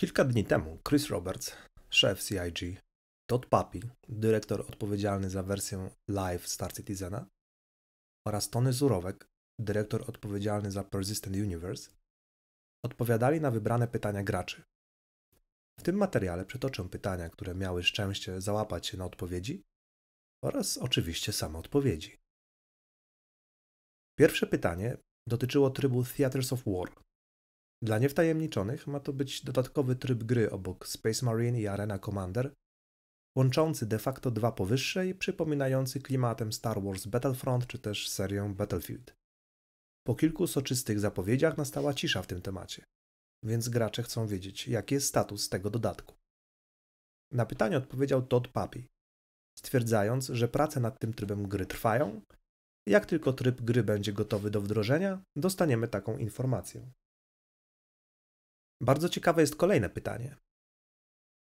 Kilka dni temu Chris Roberts, szef CIG, Todd Papi, dyrektor odpowiedzialny za wersję live Star Citizena oraz Tony Zurowek, dyrektor odpowiedzialny za Persistent Universe, odpowiadali na wybrane pytania graczy. W tym materiale przytoczę pytania, które miały szczęście załapać się na odpowiedzi oraz oczywiście same odpowiedzi. Pierwsze pytanie dotyczyło trybu Theaters of War, dla niewtajemniczonych ma to być dodatkowy tryb gry obok Space Marine i Arena Commander, łączący de facto dwa powyższe i przypominający klimatem Star Wars Battlefront czy też serię Battlefield. Po kilku soczystych zapowiedziach nastała cisza w tym temacie, więc gracze chcą wiedzieć, jaki jest status tego dodatku. Na pytanie odpowiedział Todd Papi, stwierdzając, że prace nad tym trybem gry trwają. Jak tylko tryb gry będzie gotowy do wdrożenia, dostaniemy taką informację. Bardzo ciekawe jest kolejne pytanie.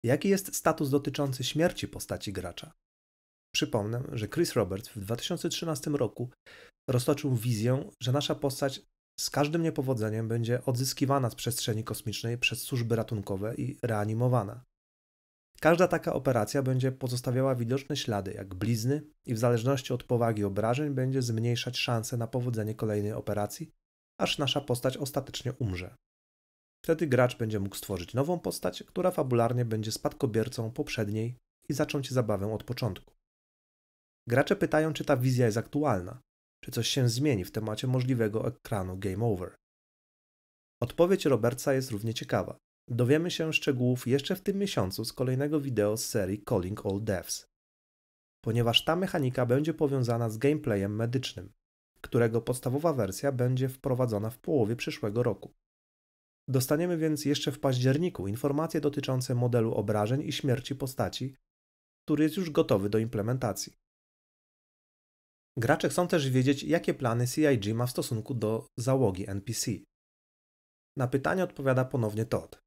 Jaki jest status dotyczący śmierci postaci gracza? Przypomnę, że Chris Roberts w 2013 roku roztoczył wizję, że nasza postać z każdym niepowodzeniem będzie odzyskiwana z przestrzeni kosmicznej przez służby ratunkowe i reanimowana. Każda taka operacja będzie pozostawiała widoczne ślady, jak blizny, i w zależności od powagi obrażeń będzie zmniejszać szanse na powodzenie kolejnej operacji, aż nasza postać ostatecznie umrze. Wtedy gracz będzie mógł stworzyć nową postać, która fabularnie będzie spadkobiercą poprzedniej i zacząć zabawę od początku. Gracze pytają, czy ta wizja jest aktualna, czy coś się zmieni w temacie możliwego ekranu Game Over. Odpowiedź Robertsa jest równie ciekawa. Dowiemy się szczegółów jeszcze w tym miesiącu z kolejnego wideo z serii Calling All Devs. Ponieważ ta mechanika będzie powiązana z gameplayem medycznym, którego podstawowa wersja będzie wprowadzona w połowie przyszłego roku. Dostaniemy więc jeszcze w październiku informacje dotyczące modelu obrażeń i śmierci postaci, który jest już gotowy do implementacji. Gracze chcą też wiedzieć, jakie plany CIG ma w stosunku do załogi NPC. Na pytanie odpowiada ponownie Todd.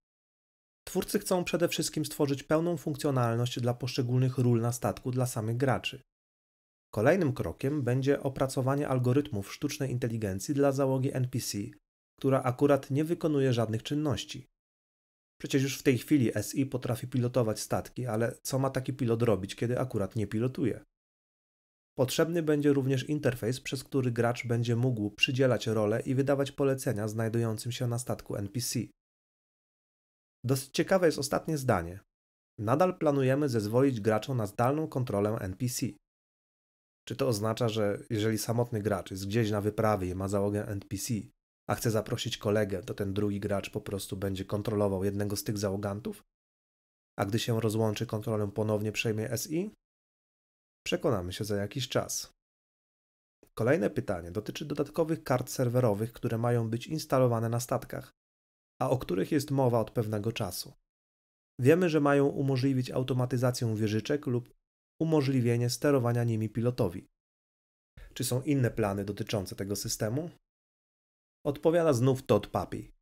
Twórcy chcą przede wszystkim stworzyć pełną funkcjonalność dla poszczególnych ról na statku dla samych graczy. Kolejnym krokiem będzie opracowanie algorytmów sztucznej inteligencji dla załogi NPC która akurat nie wykonuje żadnych czynności. Przecież już w tej chwili SI potrafi pilotować statki, ale co ma taki pilot robić, kiedy akurat nie pilotuje? Potrzebny będzie również interfejs, przez który gracz będzie mógł przydzielać role i wydawać polecenia znajdującym się na statku NPC. Dosyć ciekawe jest ostatnie zdanie. Nadal planujemy zezwolić graczom na zdalną kontrolę NPC. Czy to oznacza, że jeżeli samotny gracz jest gdzieś na wyprawie i ma załogę NPC, a chce zaprosić kolegę, to ten drugi gracz po prostu będzie kontrolował jednego z tych załogantów, a gdy się rozłączy, kontrolę ponownie przejmie SI? Przekonamy się za jakiś czas. Kolejne pytanie dotyczy dodatkowych kart serwerowych, które mają być instalowane na statkach, a o których jest mowa od pewnego czasu. Wiemy, że mają umożliwić automatyzację wieżyczek lub umożliwienie sterowania nimi pilotowi. Czy są inne plany dotyczące tego systemu? Odpowiada znów Todd Papi.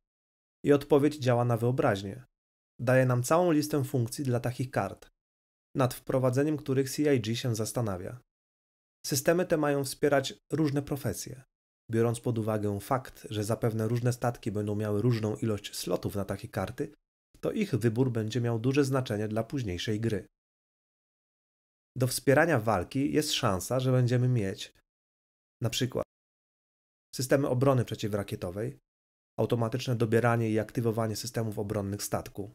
I odpowiedź działa na wyobraźnię. Daje nam całą listę funkcji dla takich kart, nad wprowadzeniem których CIG się zastanawia. Systemy te mają wspierać różne profesje. Biorąc pod uwagę fakt, że zapewne różne statki będą miały różną ilość slotów na takie karty, to ich wybór będzie miał duże znaczenie dla późniejszej gry. Do wspierania walki jest szansa, że będziemy mieć na przykład systemy obrony przeciwrakietowej, automatyczne dobieranie i aktywowanie systemów obronnych statku.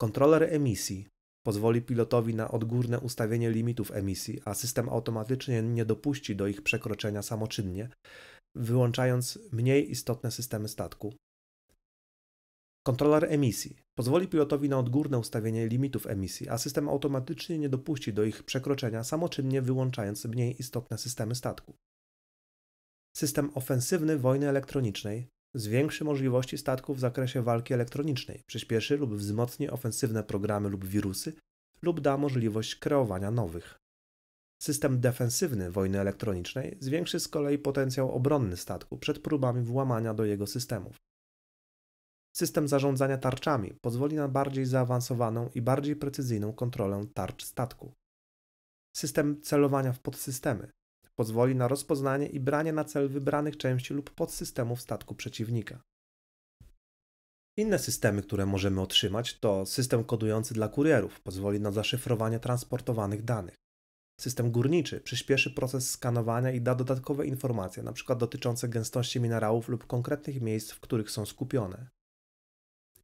Kontroler emisji pozwoli pilotowi na odgórne ustawienie limitów emisji, a system automatycznie nie dopuści do ich przekroczenia samoczynnie, wyłączając mniej istotne systemy statku. Kontroler emisji pozwoli pilotowi na odgórne ustawienie limitów emisji, a system automatycznie nie dopuści do ich przekroczenia samoczynnie wyłączając mniej istotne systemy statku system ofensywny wojny elektronicznej, zwiększy możliwości statków w zakresie walki elektronicznej, przyspieszy lub wzmocni ofensywne programy lub wirusy lub da możliwość kreowania nowych. System defensywny wojny elektronicznej zwiększy z kolei potencjał obronny statku przed próbami włamania do jego systemów. System zarządzania tarczami pozwoli na bardziej zaawansowaną i bardziej precyzyjną kontrolę tarcz statku. System celowania w podsystemy Pozwoli na rozpoznanie i branie na cel wybranych części lub podsystemów statku przeciwnika. Inne systemy, które możemy otrzymać, to system kodujący dla kurierów, pozwoli na zaszyfrowanie transportowanych danych. System górniczy przyspieszy proces skanowania i da dodatkowe informacje, np. dotyczące gęstości minerałów lub konkretnych miejsc, w których są skupione.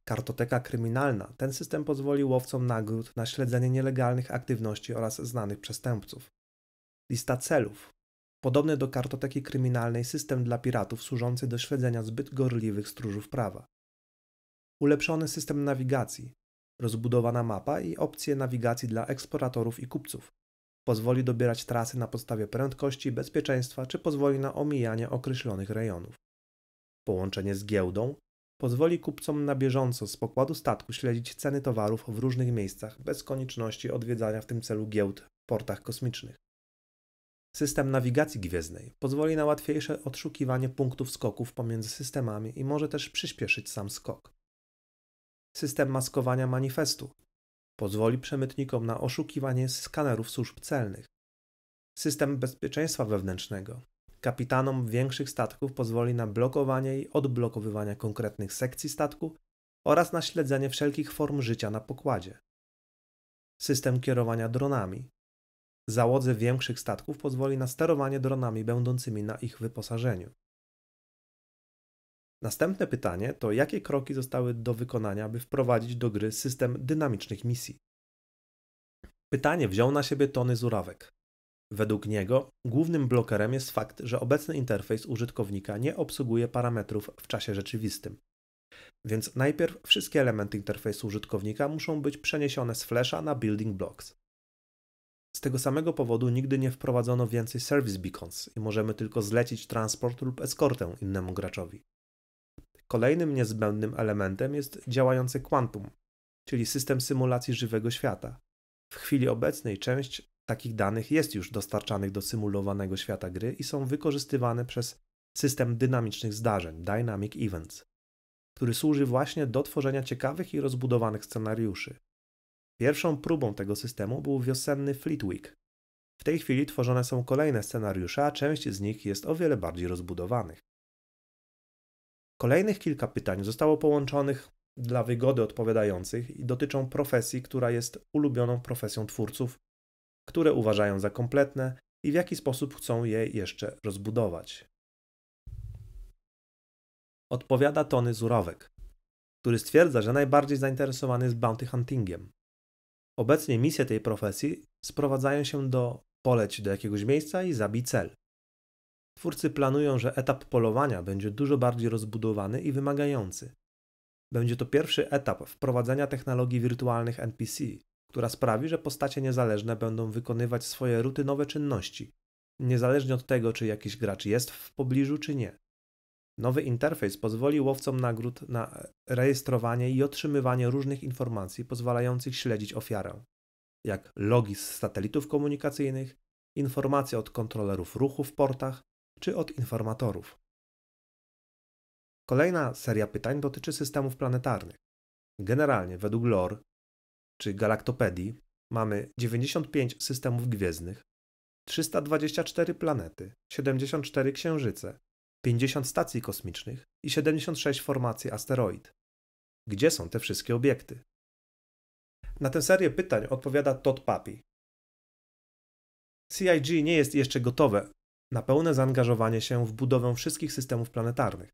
Kartoteka kryminalna. Ten system pozwoli łowcom nagród na śledzenie nielegalnych aktywności oraz znanych przestępców. Lista celów. Podobny do kartoteki kryminalnej system dla piratów służący do śledzenia zbyt gorliwych stróżów prawa. Ulepszony system nawigacji, rozbudowana mapa i opcje nawigacji dla eksploratorów i kupców. Pozwoli dobierać trasy na podstawie prędkości, bezpieczeństwa czy pozwoli na omijanie określonych rejonów. Połączenie z giełdą pozwoli kupcom na bieżąco z pokładu statku śledzić ceny towarów w różnych miejscach bez konieczności odwiedzania w tym celu giełd w portach kosmicznych. System nawigacji gwiezdnej pozwoli na łatwiejsze odszukiwanie punktów skoków pomiędzy systemami i może też przyspieszyć sam skok. System maskowania manifestu pozwoli przemytnikom na oszukiwanie skanerów służb celnych. System bezpieczeństwa wewnętrznego kapitanom większych statków pozwoli na blokowanie i odblokowywanie konkretnych sekcji statku oraz na śledzenie wszelkich form życia na pokładzie. System kierowania dronami Załodze większych statków pozwoli na sterowanie dronami będącymi na ich wyposażeniu. Następne pytanie to jakie kroki zostały do wykonania, by wprowadzić do gry system dynamicznych misji. Pytanie wziął na siebie Tony Zurawek. Według niego głównym blokerem jest fakt, że obecny interfejs użytkownika nie obsługuje parametrów w czasie rzeczywistym. Więc najpierw wszystkie elementy interfejsu użytkownika muszą być przeniesione z flesza na building blocks. Z tego samego powodu nigdy nie wprowadzono więcej service beacons i możemy tylko zlecić transport lub eskortę innemu graczowi. Kolejnym niezbędnym elementem jest działający Quantum, czyli system symulacji żywego świata. W chwili obecnej część takich danych jest już dostarczanych do symulowanego świata gry i są wykorzystywane przez system dynamicznych zdarzeń Dynamic Events, który służy właśnie do tworzenia ciekawych i rozbudowanych scenariuszy. Pierwszą próbą tego systemu był wiosenny Fleet Week. W tej chwili tworzone są kolejne scenariusze, a część z nich jest o wiele bardziej rozbudowanych. Kolejnych kilka pytań zostało połączonych dla wygody odpowiadających i dotyczą profesji, która jest ulubioną profesją twórców, które uważają za kompletne i w jaki sposób chcą je jeszcze rozbudować. Odpowiada Tony Zurowek, który stwierdza, że najbardziej zainteresowany jest bounty huntingiem. Obecnie misje tej profesji sprowadzają się do poleć do jakiegoś miejsca i zabij cel. Twórcy planują, że etap polowania będzie dużo bardziej rozbudowany i wymagający. Będzie to pierwszy etap wprowadzenia technologii wirtualnych NPC, która sprawi, że postacie niezależne będą wykonywać swoje rutynowe czynności, niezależnie od tego, czy jakiś gracz jest w pobliżu, czy nie. Nowy interfejs pozwoli łowcom nagród na rejestrowanie i otrzymywanie różnych informacji pozwalających śledzić ofiarę, jak logi z satelitów komunikacyjnych, informacje od kontrolerów ruchu w portach czy od informatorów. Kolejna seria pytań dotyczy systemów planetarnych. Generalnie, według Lor, czy galaktopedii, mamy 95 systemów gwiezdnych, 324 planety, 74 księżyce, 50 stacji kosmicznych i 76 formacji asteroid. Gdzie są te wszystkie obiekty? Na tę serię pytań odpowiada Todd Papi. CIG nie jest jeszcze gotowe na pełne zaangażowanie się w budowę wszystkich systemów planetarnych.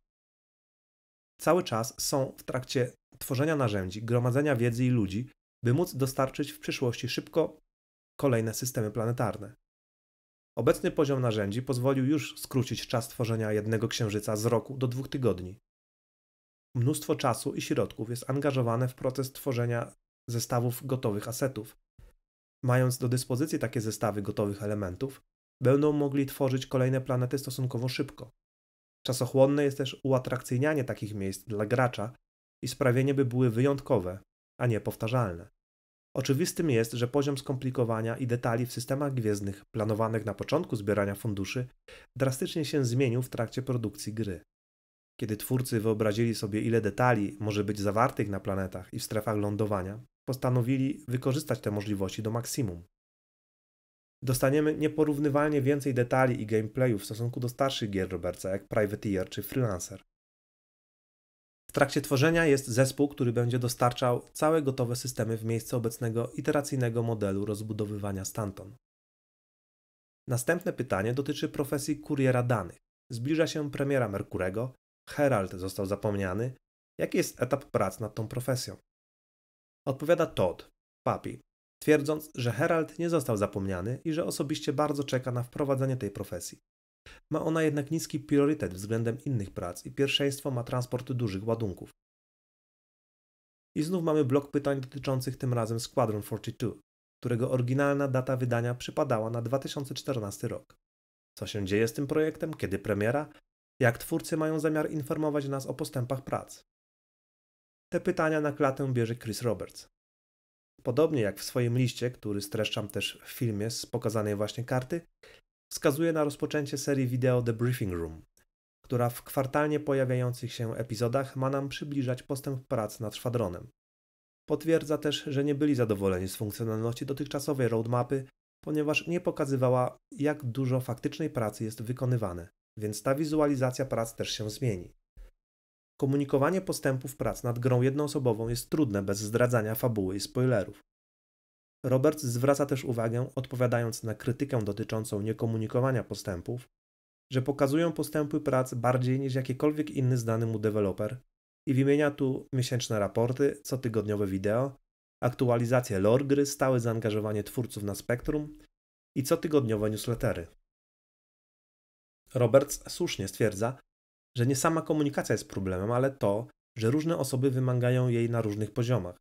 Cały czas są w trakcie tworzenia narzędzi, gromadzenia wiedzy i ludzi, by móc dostarczyć w przyszłości szybko kolejne systemy planetarne. Obecny poziom narzędzi pozwolił już skrócić czas tworzenia jednego księżyca z roku do dwóch tygodni. Mnóstwo czasu i środków jest angażowane w proces tworzenia zestawów gotowych asetów. Mając do dyspozycji takie zestawy gotowych elementów, będą mogli tworzyć kolejne planety stosunkowo szybko. Czasochłonne jest też uatrakcyjnianie takich miejsc dla gracza i sprawienie, by były wyjątkowe, a nie powtarzalne. Oczywistym jest, że poziom skomplikowania i detali w systemach gwiezdnych planowanych na początku zbierania funduszy drastycznie się zmienił w trakcie produkcji gry. Kiedy twórcy wyobrazili sobie, ile detali może być zawartych na planetach i w strefach lądowania, postanowili wykorzystać te możliwości do maksimum. Dostaniemy nieporównywalnie więcej detali i gameplayu w stosunku do starszych gier Roberta, jak Privateer czy Freelancer trakcie tworzenia jest zespół, który będzie dostarczał całe gotowe systemy w miejsce obecnego iteracyjnego modelu rozbudowywania Stanton. Następne pytanie dotyczy profesji kuriera danych. Zbliża się premiera Merkurego, Herald został zapomniany. Jaki jest etap prac nad tą profesją? Odpowiada Todd, papi, twierdząc, że Herald nie został zapomniany i że osobiście bardzo czeka na wprowadzenie tej profesji. Ma ona jednak niski priorytet względem innych prac i pierwszeństwo ma transport dużych ładunków. I znów mamy blok pytań dotyczących tym razem Squadron 42, którego oryginalna data wydania przypadała na 2014 rok. Co się dzieje z tym projektem, kiedy premiera? Jak twórcy mają zamiar informować nas o postępach prac? Te pytania na klatę bierze Chris Roberts. Podobnie jak w swoim liście, który streszczam też w filmie z pokazanej właśnie karty, wskazuje na rozpoczęcie serii wideo The Briefing Room, która w kwartalnie pojawiających się epizodach ma nam przybliżać postęp prac nad szwadronem. Potwierdza też, że nie byli zadowoleni z funkcjonalności dotychczasowej roadmapy, ponieważ nie pokazywała, jak dużo faktycznej pracy jest wykonywane, więc ta wizualizacja prac też się zmieni. Komunikowanie postępów prac nad grą jednoosobową jest trudne bez zdradzania fabuły i spoilerów. Roberts zwraca też uwagę, odpowiadając na krytykę dotyczącą niekomunikowania postępów, że pokazują postępy prac bardziej niż jakikolwiek inny znany mu deweloper i wymienia tu miesięczne raporty, cotygodniowe wideo, aktualizacje lore gry, stałe zaangażowanie twórców na spektrum i cotygodniowe newslettery. Roberts słusznie stwierdza, że nie sama komunikacja jest problemem, ale to, że różne osoby wymagają jej na różnych poziomach.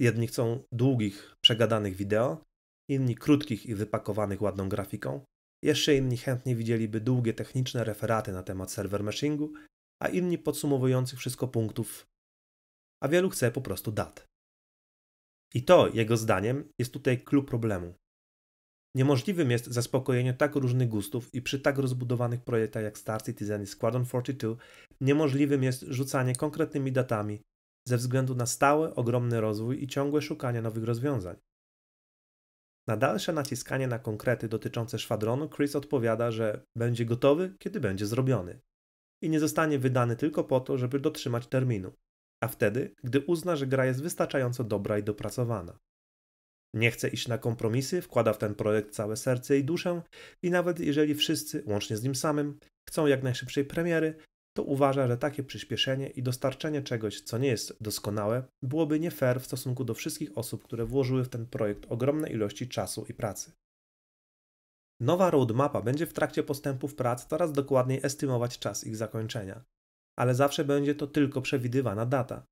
Jedni chcą długich, przegadanych wideo, inni krótkich i wypakowanych ładną grafiką. Jeszcze inni chętnie widzieliby długie techniczne referaty na temat server meshingu, a inni podsumowujących wszystko punktów, a wielu chce po prostu dat. I to, jego zdaniem, jest tutaj klucz problemu. Niemożliwym jest zaspokojenie tak różnych gustów i przy tak rozbudowanych projektach jak Star Citizen i Squadron 42 niemożliwym jest rzucanie konkretnymi datami ze względu na stały, ogromny rozwój i ciągłe szukanie nowych rozwiązań. Na dalsze naciskanie na konkrety dotyczące szwadronu Chris odpowiada, że będzie gotowy, kiedy będzie zrobiony i nie zostanie wydany tylko po to, żeby dotrzymać terminu, a wtedy, gdy uzna, że gra jest wystarczająco dobra i dopracowana. Nie chce iść na kompromisy, wkłada w ten projekt całe serce i duszę i nawet jeżeli wszyscy, łącznie z nim samym, chcą jak najszybszej premiery, to uważa, że takie przyspieszenie i dostarczenie czegoś, co nie jest doskonałe, byłoby nie fair w stosunku do wszystkich osób, które włożyły w ten projekt ogromne ilości czasu i pracy. Nowa roadmapa będzie w trakcie postępów prac coraz dokładniej estymować czas ich zakończenia, ale zawsze będzie to tylko przewidywana data.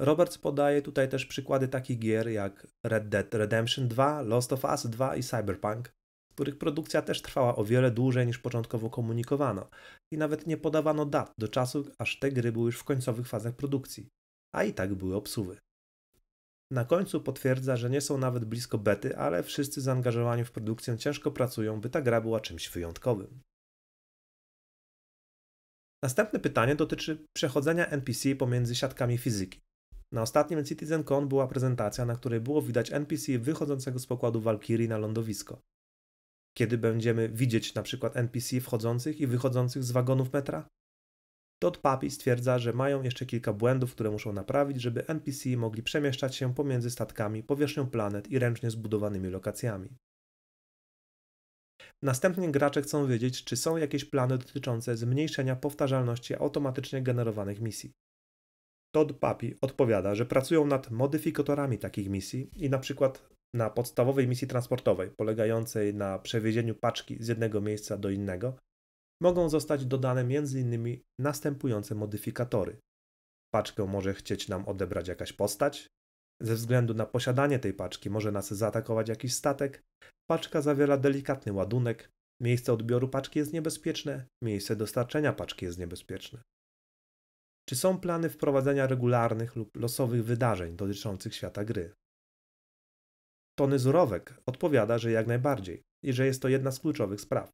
Roberts podaje tutaj też przykłady takich gier jak Red Dead Redemption 2, Lost of Us 2 i Cyberpunk, których produkcja też trwała o wiele dłużej niż początkowo komunikowano i nawet nie podawano dat do czasu, aż te gry były już w końcowych fazach produkcji, a i tak były obsuwy. Na końcu potwierdza, że nie są nawet blisko bety, ale wszyscy zaangażowani w produkcję ciężko pracują, by ta gra była czymś wyjątkowym. Następne pytanie dotyczy przechodzenia NPC pomiędzy siatkami fizyki. Na ostatnim CitizenCon była prezentacja, na której było widać NPC wychodzącego z pokładu Valkyrie na lądowisko kiedy będziemy widzieć na przykład NPC wchodzących i wychodzących z wagonów metra? Todd Papi stwierdza, że mają jeszcze kilka błędów, które muszą naprawić, żeby NPC mogli przemieszczać się pomiędzy statkami, powierzchnią planet i ręcznie zbudowanymi lokacjami. Następnie gracze chcą wiedzieć, czy są jakieś plany dotyczące zmniejszenia powtarzalności automatycznie generowanych misji. Todd Papi odpowiada, że pracują nad modyfikatorami takich misji i na przykład na podstawowej misji transportowej, polegającej na przewiezieniu paczki z jednego miejsca do innego, mogą zostać dodane m.in. następujące modyfikatory. Paczkę może chcieć nam odebrać jakaś postać, ze względu na posiadanie tej paczki może nas zaatakować jakiś statek, paczka zawiera delikatny ładunek, miejsce odbioru paczki jest niebezpieczne, miejsce dostarczenia paczki jest niebezpieczne. Czy są plany wprowadzenia regularnych lub losowych wydarzeń dotyczących świata gry? Tony Zurowek odpowiada, że jak najbardziej i że jest to jedna z kluczowych spraw.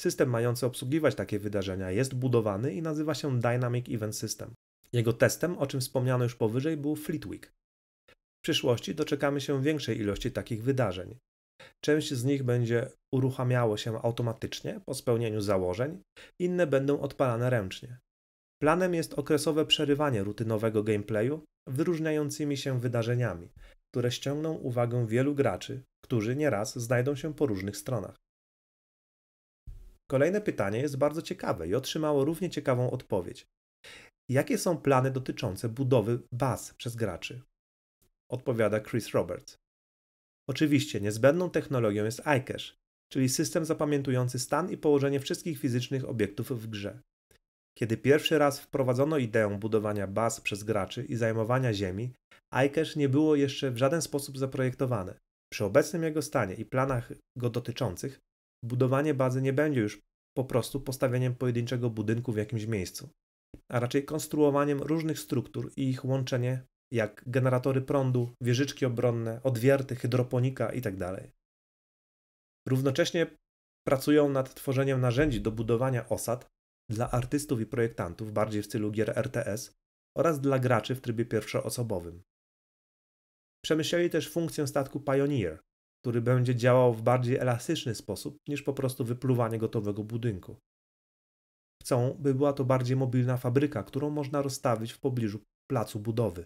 System mający obsługiwać takie wydarzenia jest budowany i nazywa się Dynamic Event System. Jego testem, o czym wspomniano już powyżej, był Fleet Week. W przyszłości doczekamy się większej ilości takich wydarzeń. Część z nich będzie uruchamiało się automatycznie po spełnieniu założeń, inne będą odpalane ręcznie. Planem jest okresowe przerywanie rutynowego gameplayu wyróżniającymi się wydarzeniami, które ściągną uwagę wielu graczy, którzy nieraz znajdą się po różnych stronach. Kolejne pytanie jest bardzo ciekawe i otrzymało równie ciekawą odpowiedź. Jakie są plany dotyczące budowy baz przez graczy? Odpowiada Chris Roberts. Oczywiście niezbędną technologią jest iCache, czyli system zapamiętujący stan i położenie wszystkich fizycznych obiektów w grze. Kiedy pierwszy raz wprowadzono ideę budowania baz przez graczy i zajmowania ziemi, iCache nie było jeszcze w żaden sposób zaprojektowane. Przy obecnym jego stanie i planach go dotyczących, budowanie bazy nie będzie już po prostu postawieniem pojedynczego budynku w jakimś miejscu, a raczej konstruowaniem różnych struktur i ich łączenie, jak generatory prądu, wieżyczki obronne, odwierty, hydroponika itd. Tak Równocześnie pracują nad tworzeniem narzędzi do budowania osad dla artystów i projektantów bardziej w stylu gier RTS oraz dla graczy w trybie pierwszoosobowym. Przemyśleli też funkcję statku Pioneer, który będzie działał w bardziej elastyczny sposób niż po prostu wypluwanie gotowego budynku. Chcą, by była to bardziej mobilna fabryka, którą można rozstawić w pobliżu placu budowy.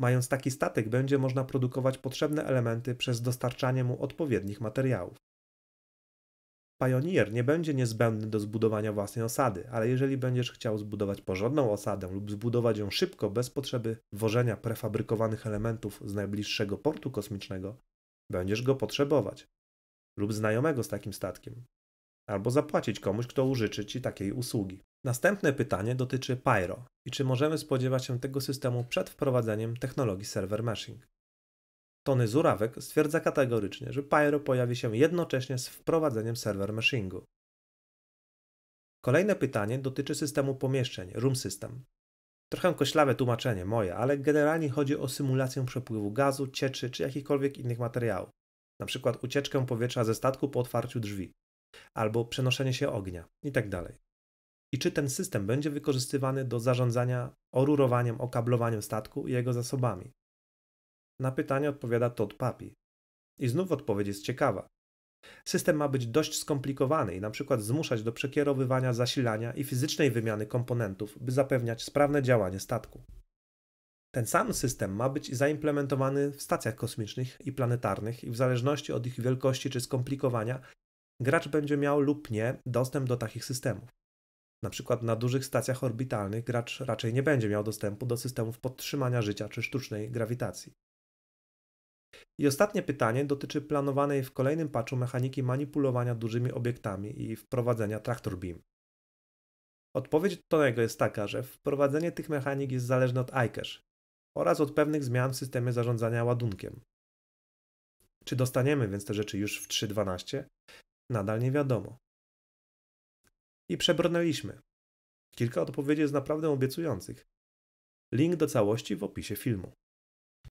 Mając taki statek, będzie można produkować potrzebne elementy przez dostarczanie mu odpowiednich materiałów. Pioneer nie będzie niezbędny do zbudowania własnej osady, ale jeżeli będziesz chciał zbudować porządną osadę lub zbudować ją szybko bez potrzeby wożenia prefabrykowanych elementów z najbliższego portu kosmicznego, będziesz go potrzebować. Lub znajomego z takim statkiem. Albo zapłacić komuś, kto użyczy ci takiej usługi. Następne pytanie dotyczy Pyro i czy możemy spodziewać się tego systemu przed wprowadzeniem technologii server meshing. Tony Zurawek stwierdza kategorycznie, że Pyro pojawi się jednocześnie z wprowadzeniem serwer meshingu. Kolejne pytanie dotyczy systemu pomieszczeń, room system. Trochę koślawe tłumaczenie moje, ale generalnie chodzi o symulację przepływu gazu, cieczy czy jakichkolwiek innych materiałów, np. ucieczkę powietrza ze statku po otwarciu drzwi, albo przenoszenie się ognia itd. Tak I czy ten system będzie wykorzystywany do zarządzania orurowaniem, okablowaniem statku i jego zasobami, na pytanie odpowiada Todd Papi. I znów odpowiedź jest ciekawa. System ma być dość skomplikowany i na przykład zmuszać do przekierowywania zasilania i fizycznej wymiany komponentów, by zapewniać sprawne działanie statku. Ten sam system ma być zaimplementowany w stacjach kosmicznych i planetarnych i w zależności od ich wielkości czy skomplikowania, gracz będzie miał lub nie dostęp do takich systemów. Na przykład na dużych stacjach orbitalnych gracz raczej nie będzie miał dostępu do systemów podtrzymania życia czy sztucznej grawitacji. I ostatnie pytanie dotyczy planowanej w kolejnym patchu mechaniki manipulowania dużymi obiektami i wprowadzenia Tractor Beam. Odpowiedź Tonego jest taka, że wprowadzenie tych mechanik jest zależne od iCache oraz od pewnych zmian w systemie zarządzania ładunkiem. Czy dostaniemy więc te rzeczy już w 3.12? Nadal nie wiadomo. I przebrnęliśmy. Kilka odpowiedzi jest naprawdę obiecujących. Link do całości w opisie filmu.